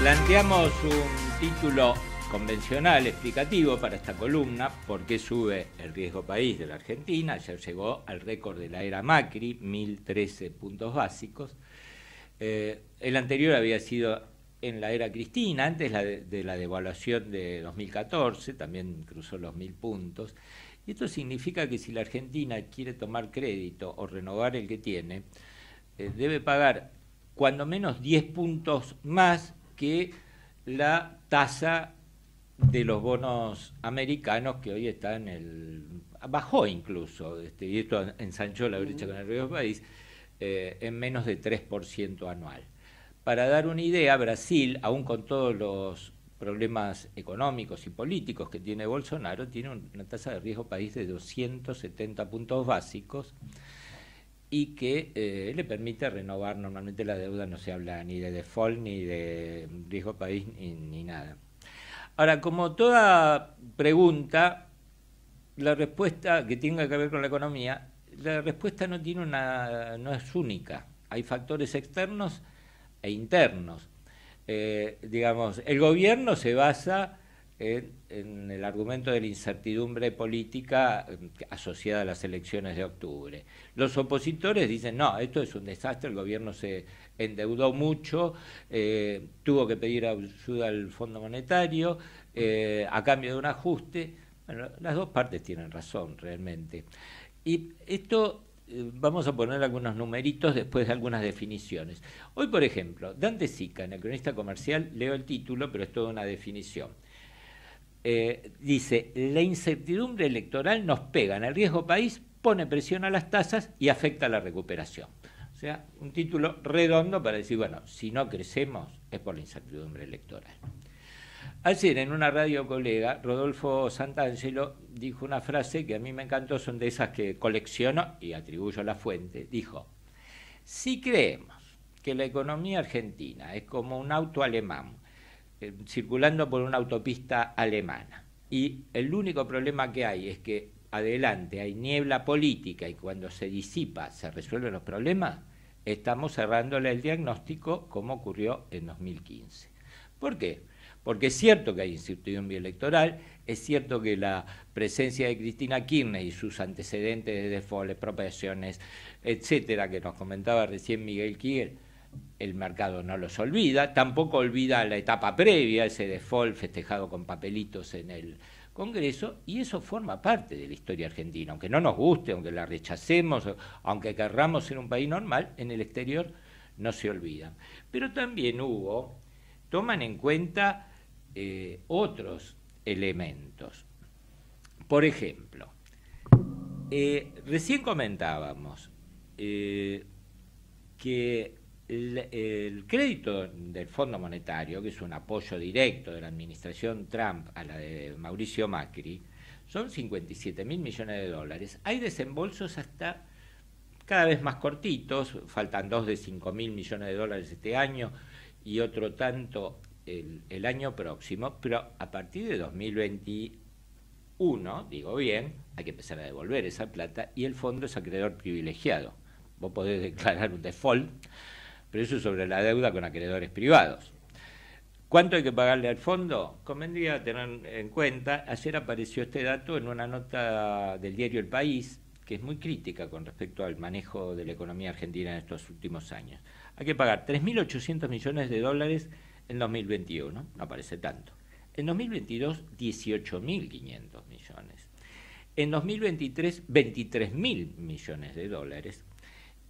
Planteamos un título convencional, explicativo para esta columna, por qué sube el riesgo país de la Argentina. Ya llegó al récord de la era Macri, 1013 puntos básicos. Eh, el anterior había sido en la era Cristina, antes de, la devaluación de 2014, también cruzó los 1.000 puntos. Y esto significa que si la Argentina quiere tomar crédito o renovar el que tiene, eh, debe pagar cuando menos 10 puntos más que la tasa de los bonos americanos que hoy está en el bajó incluso, este, y esto ensanchó la brecha con el río país, eh, en menos de 3% anual. Para dar una idea, Brasil, aún con todos los problemas económicos y políticos que tiene Bolsonaro, tiene una tasa de riesgo país de 270 puntos básicos y que eh, le permite renovar. Normalmente la deuda no se habla ni de default, ni de riesgo país, ni, nada. Ahora, como toda pregunta, la respuesta que tenga que ver con la economía, la respuesta no, tiene una, no es única. Hay factores externos e internos. Eh, digamos, el gobierno se basa en, el argumento de la incertidumbre política em, asociada a las elecciones de octubre. Los opositores dicen, no, esto es un desastre, el gobierno se endeudó mucho, eh, tuvo que pedir ayuda al Fondo Monetario eh, a cambio de un ajuste. Bueno, las dos partes tienen razón realmente. Y esto eh, vamos a poner algunos numeritos después de algunas definiciones. Hoy, por ejemplo, Dante Sica, en el cronista comercial, leo el título, pero es toda una definición. Eh, dice, la incertidumbre electoral nos pega en el riesgo país, pone presión a las tasas y afecta la recuperación. O sea, un título redondo para decir, bueno, si no crecemos es por la incertidumbre electoral. Ayer en una radio colega, Rodolfo Santangelo dijo una frase que a mí me encantó, son de esas que colecciono y atribuyo la fuente. Dijo, si creemos que la economía argentina es como un auto alemán eh, circulando por una autopista alemana. Y el único problema que hay es que adelante hay niebla política y cuando se disipa se resuelven los problemas, estamos cerrándole el diagnóstico como ocurrió en 2015. ¿Por qué? Porque es cierto que hay incertidumbre electoral, es cierto que la presencia de Cristina Kirchner y sus antecedentes de default, expropiaciones, etcétera, que nos comentaba recién Miguel Kiel, el mercado no los olvida, tampoco olvida la etapa previa, ese default festejado con papelitos en el Congreso, y eso forma parte de la historia argentina, aunque no nos guste, aunque la rechacemos, aunque querramos ser un país normal, en el exterior no se olvidan. Pero también hubo, toman en cuenta eh, otros elementos. Por ejemplo, eh, recién comentábamos eh, que el, crédito del Fondo Monetario, que es un apoyo directo de la administración Trump a la de Mauricio Macri, son 57 mil millones de dólares. Hay desembolsos hasta cada vez más cortitos, faltan dos de 5 mil millones de dólares este año y otro tanto el, el, año próximo, pero a partir de 2021, digo bien, hay que empezar a devolver esa plata y el fondo es acreedor privilegiado. Vos podés declarar un default pero eso es sobre la deuda con acreedores privados. ¿Cuánto hay que pagarle al fondo? Convendría tener en cuenta, ayer apareció este dato en una nota del diario El País, que es muy crítica con respecto al manejo de la economía argentina en estos últimos años. Hay que pagar 3.800 millones de dólares en 2021, no aparece tanto. En 2022, 18.500 millones. En 2023, 23.000 millones de dólares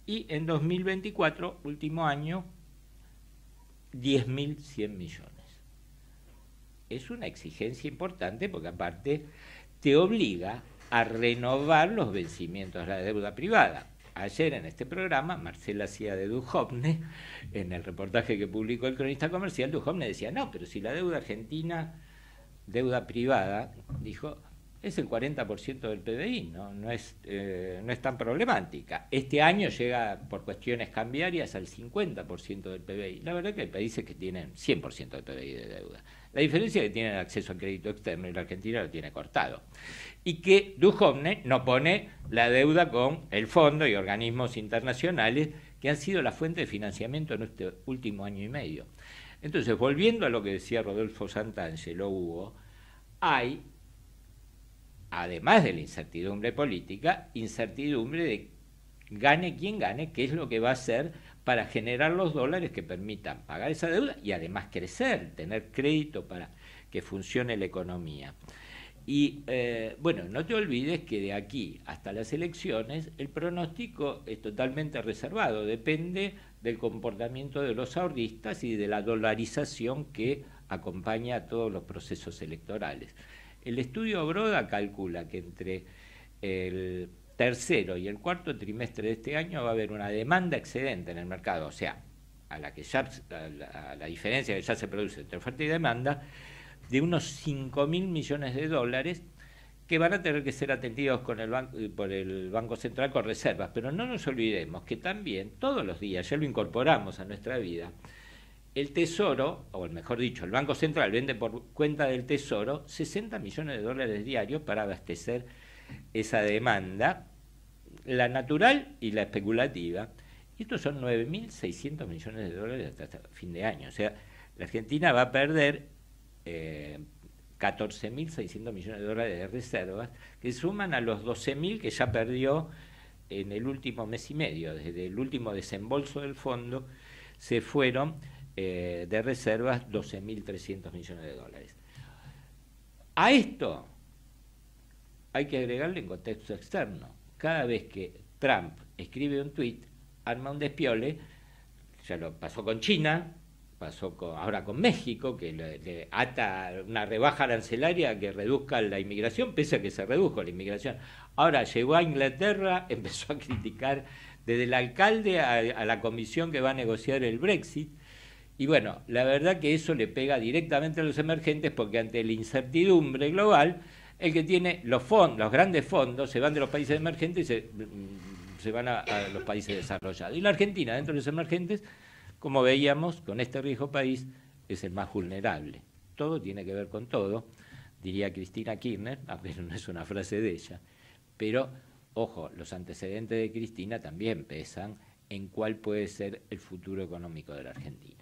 y en 2024, último año, 10.100 millones. Es una exigencia importante porque aparte te obliga a renovar los vencimientos de la deuda privada. Ayer en este programa, Marcela hacía de Duhovne, en el reportaje que publicó el cronista comercial, Duhovne decía, no, pero si la deuda argentina, deuda privada, dijo, es el 40% del PBI, ¿no? es, eh, no es tan problemática. Este año llega por cuestiones cambiarias al 50% del PBI. La verdad que hay países que tienen 100% del PBI de deuda. La diferencia es que tienen acceso al crédito externo y la Argentina lo tiene cortado. Y que Duhovne no pone la deuda con el fondo y organismos internacionales que han sido la fuente de financiamiento en este último año y medio. Entonces, volviendo a lo que decía Rodolfo lo hubo, hay además de la incertidumbre política, incertidumbre de gane quien gane, qué es lo que va a hacer para generar los dólares que permitan pagar esa deuda y además crecer, tener crédito para que funcione la economía. Y eh, bueno, no te olvides que de aquí hasta las elecciones el pronóstico es totalmente reservado, depende del comportamiento de los ahorristas y de la dolarización que acompaña a todos los procesos electorales. El estudio Broda calcula que entre el tercero y el cuarto trimestre de este año va a haber una demanda excedente en el mercado, o sea, a la, que la, diferencia que ya se produce entre oferta y demanda, de unos 5.000 mil millones de dólares que van a tener que ser atendidos por el Banco Central con reservas. Pero no nos olvidemos que también todos los días, ya lo incorporamos a nuestra vida, el Tesoro, o mejor dicho, el Banco Central vende por cuenta del Tesoro 60 millones de dólares diarios para abastecer esa demanda, la natural y la especulativa. Y estos son 9.600 millones de dólares hasta, hasta fin de año. O sea, la Argentina va a perder 14.600 eh, millones de dólares de reservas, que suman a los 12.000 que ya perdió en el último mes y medio, desde el último desembolso del fondo, se fueron eh, de reservas 12.300 millones de dólares. A esto hay que agregarle en contexto externo. Cada vez que Trump escribe un tweet, arma un despiole, ya lo pasó con China, pasó ahora con México, que le, ata una rebaja arancelaria que reduzca la inmigración, pese a que se redujo la inmigración. Ahora llegó a Inglaterra, empezó a criticar desde el alcalde a la comisión que va a negociar el Brexit, y bueno, la verdad que eso le pega directamente a los emergentes porque ante la incertidumbre global, el que tiene los fondos, los grandes fondos, se van de los países emergentes y se, mm, van a, los países desarrollados. Y la Argentina, dentro de los emergentes, como veíamos, con este riesgo país, es el más vulnerable. Todo tiene que ver con todo, diría Cristina Kirchner, aunque no es una frase de ella. Pero, ojo, los antecedentes de Cristina también pesan en cuál puede ser el futuro económico de la Argentina.